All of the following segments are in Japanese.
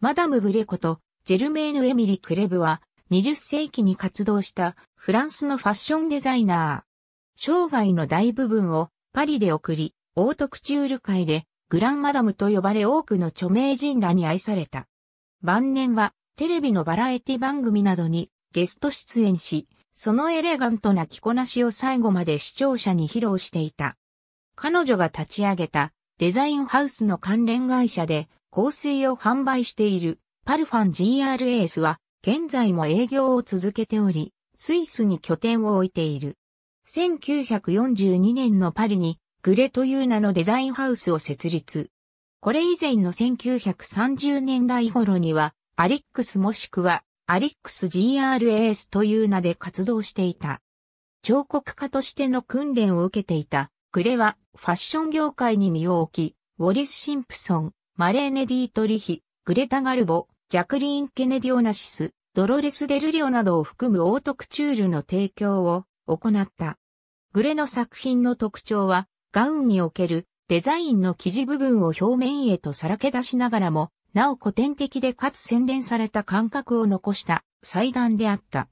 マダム・ブレコとジェルメーヌ・エミリ・クレブは20世紀に活動したフランスのファッションデザイナー。生涯の大部分をパリで送り、オートクチュール界でグランマダムと呼ばれ多くの著名人らに愛された。晩年はテレビのバラエティ番組などにゲスト出演し、そのエレガントな着こなしを最後まで視聴者に披露していた。彼女が立ち上げたデザインハウスの関連会社で香水を販売しているパルファン GRAS は現在も営業を続けており、スイスに拠点を置いている。1942年のパリにグレという名のデザインハウスを設立。これ以前の1930年代頃にはアリックスもしくはアリックス GRAS という名で活動していた。彫刻家としての訓練を受けていたグレはファッション業界に身を置き、ウォリス・シンプソン、マレーネ・ディートリヒ、グレタ・ガルボ、ジャクリーン・ケネディ・オナシス、ドロレス・デルリオなどを含むオートクチュールの提供を行った。グレの作品の特徴は、ガウンにおけるデザインの生地部分を表面へとさらけ出しながらも、なお古典的でかつ洗練された感覚を残した祭壇であった。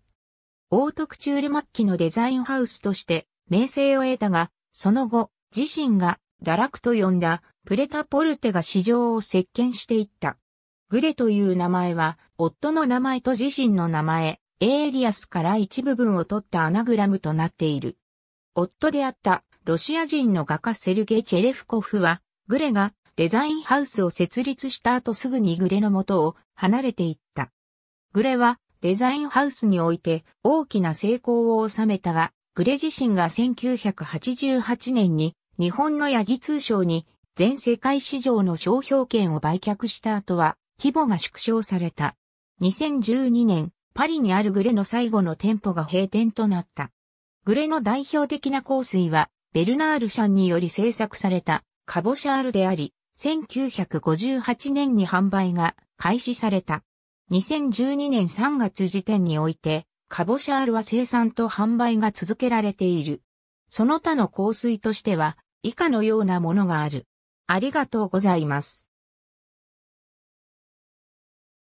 オートクチュール末期のデザインハウスとして名声を得たが、その後、自身が堕落と呼んだプレタポルテが市場を席巻していった。グレという名前は、夫の名前と自身の名前、エーリアスから一部分を取ったアナグラムとなっている。夫であったロシア人の画家セルゲチェレフコフは、グレがデザインハウスを設立した後すぐにグレの元を離れていった。グレはデザインハウスにおいて大きな成功を収めたが、グレ自身が1988年に日本のヤギ通商に全世界市場の商標権を売却した後は規模が縮小された。2012年、パリにあるグレの最後の店舗が閉店となった。グレの代表的な香水は、ベルナール・シャンにより製作された、カボシャールであり、1958年に販売が開始された。2012年3月時点において、カボシャールは生産と販売が続けられている。その他の香水としては、以下のようなものがある。ありがとうございます。